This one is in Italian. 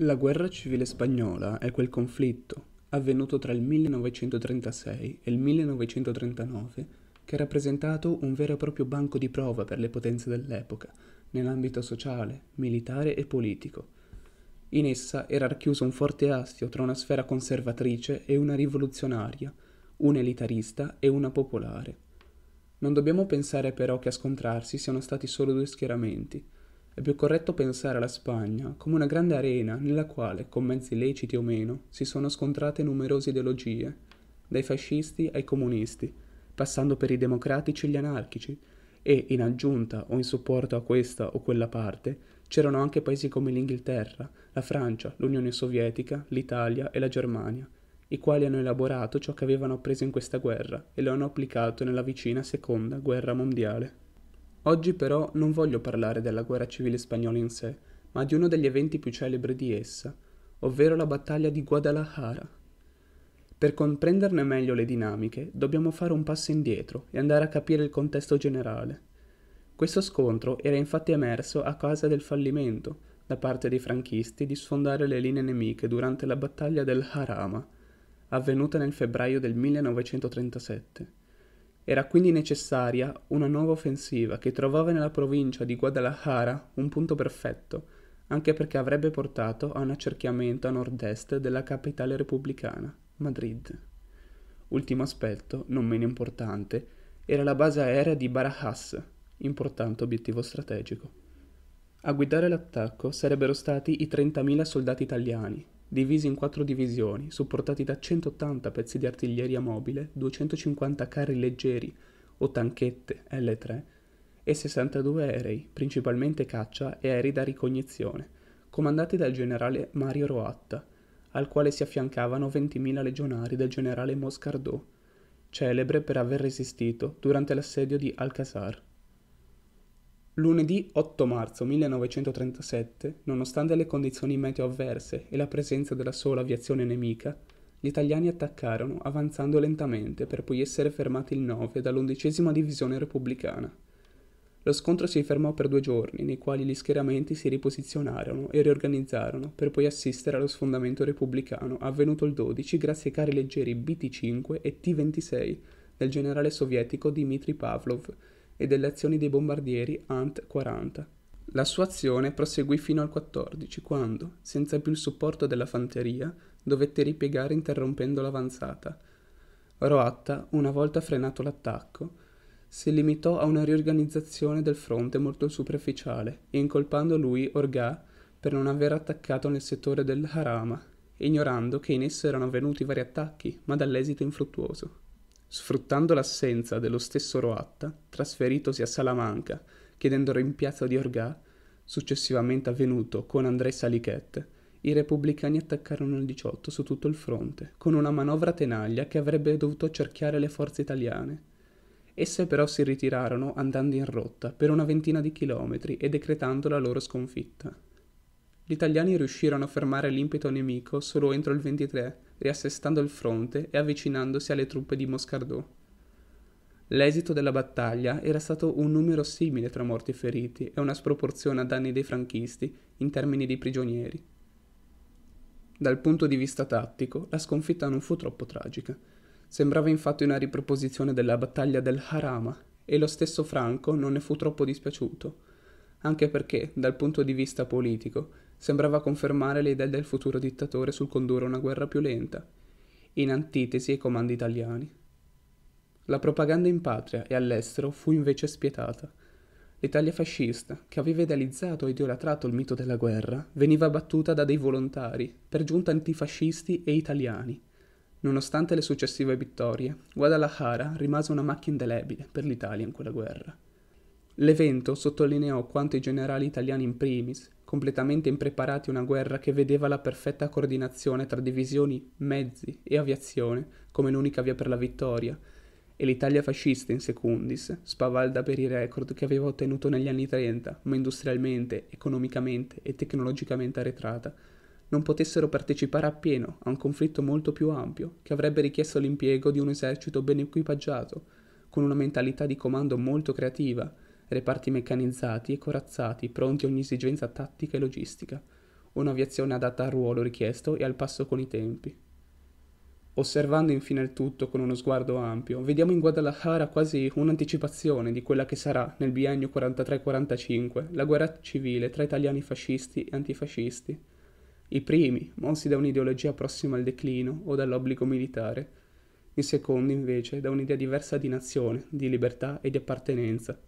La guerra civile spagnola è quel conflitto, avvenuto tra il 1936 e il 1939, che ha rappresentato un vero e proprio banco di prova per le potenze dell'epoca, nell'ambito sociale, militare e politico. In essa era racchiuso un forte astio tra una sfera conservatrice e una rivoluzionaria, una elitarista e una popolare. Non dobbiamo pensare però che a scontrarsi siano stati solo due schieramenti, è più corretto pensare alla Spagna come una grande arena nella quale, con mezzi leciti o meno, si sono scontrate numerose ideologie, dai fascisti ai comunisti, passando per i democratici e gli anarchici, e in aggiunta o in supporto a questa o quella parte c'erano anche paesi come l'Inghilterra, la Francia, l'Unione Sovietica, l'Italia e la Germania, i quali hanno elaborato ciò che avevano appreso in questa guerra e lo hanno applicato nella vicina seconda guerra mondiale. Oggi però non voglio parlare della guerra civile spagnola in sé, ma di uno degli eventi più celebri di essa, ovvero la battaglia di Guadalajara. Per comprenderne meglio le dinamiche, dobbiamo fare un passo indietro e andare a capire il contesto generale. Questo scontro era infatti emerso a causa del fallimento, da parte dei franchisti, di sfondare le linee nemiche durante la battaglia del Jarama, avvenuta nel febbraio del 1937. Era quindi necessaria una nuova offensiva che trovava nella provincia di Guadalajara un punto perfetto, anche perché avrebbe portato a un accerchiamento a nord-est della capitale repubblicana, Madrid. Ultimo aspetto, non meno importante, era la base aerea di Barajas, importante obiettivo strategico. A guidare l'attacco sarebbero stati i 30.000 soldati italiani, divisi in quattro divisioni, supportati da 180 pezzi di artiglieria mobile, 250 carri leggeri o tanchette L3 e 62 aerei, principalmente caccia e aerei da ricognizione, comandati dal generale Mario Roatta, al quale si affiancavano 20.000 legionari del generale Moscardot, celebre per aver resistito durante l'assedio di Alcazar. Lunedì 8 marzo 1937, nonostante le condizioni meteo avverse e la presenza della sola aviazione nemica, gli italiani attaccarono avanzando lentamente per poi essere fermati il 9 dall'undicesima divisione repubblicana. Lo scontro si fermò per due giorni, nei quali gli schieramenti si riposizionarono e riorganizzarono per poi assistere allo sfondamento repubblicano avvenuto il 12 grazie ai carri leggeri BT-5 e T-26 del generale sovietico Dmitry Pavlov, e delle azioni dei bombardieri Ant-40. La sua azione proseguì fino al 14, quando, senza più il supporto della fanteria, dovette ripiegare interrompendo l'avanzata. Roatta, una volta frenato l'attacco, si limitò a una riorganizzazione del fronte molto superficiale, incolpando lui Orgà per non aver attaccato nel settore del Harama, ignorando che in esso erano avvenuti vari attacchi, ma dall'esito infruttuoso sfruttando l'assenza dello stesso Roatta, trasferitosi a Salamanca, chiedendo rimpiazzo di Orgà, successivamente avvenuto con André Salichette, i repubblicani attaccarono il 18 su tutto il fronte, con una manovra tenaglia che avrebbe dovuto cerchiare le forze italiane. Esse però si ritirarono andando in rotta per una ventina di chilometri e decretando la loro sconfitta. Gli italiani riuscirono a fermare l'impeto nemico solo entro il 23, riassestando il fronte e avvicinandosi alle truppe di Moscardò. L'esito della battaglia era stato un numero simile tra morti e feriti e una sproporzione a danni dei franchisti in termini di prigionieri. Dal punto di vista tattico, la sconfitta non fu troppo tragica. Sembrava infatti una riproposizione della battaglia del Harama e lo stesso Franco non ne fu troppo dispiaciuto, anche perché, dal punto di vista politico, sembrava confermare le idee del futuro dittatore sul condurre una guerra più lenta, in antitesi ai comandi italiani. La propaganda in patria e all'estero fu invece spietata. L'Italia fascista, che aveva idealizzato e idolatrato il mito della guerra, veniva battuta da dei volontari, per giunta antifascisti e italiani. Nonostante le successive vittorie, Guadalajara rimase una macchia indelebile per l'Italia in quella guerra. L'evento sottolineò quanto i generali italiani in primis, completamente impreparati a una guerra che vedeva la perfetta coordinazione tra divisioni, mezzi e aviazione come l'unica via per la vittoria, e l'Italia fascista in secundis, spavalda per i record che aveva ottenuto negli anni 30, ma industrialmente, economicamente e tecnologicamente arretrata, non potessero partecipare appieno a un conflitto molto più ampio, che avrebbe richiesto l'impiego di un esercito ben equipaggiato, con una mentalità di comando molto creativa, reparti meccanizzati e corazzati pronti a ogni esigenza tattica e logistica, un'aviazione adatta al ruolo richiesto e al passo con i tempi. Osservando infine il tutto con uno sguardo ampio, vediamo in Guadalajara quasi un'anticipazione di quella che sarà, nel biennio 43-45, la guerra civile tra italiani fascisti e antifascisti. I primi, mossi da un'ideologia prossima al declino o dall'obbligo militare, i secondi invece da un'idea diversa di nazione, di libertà e di appartenenza,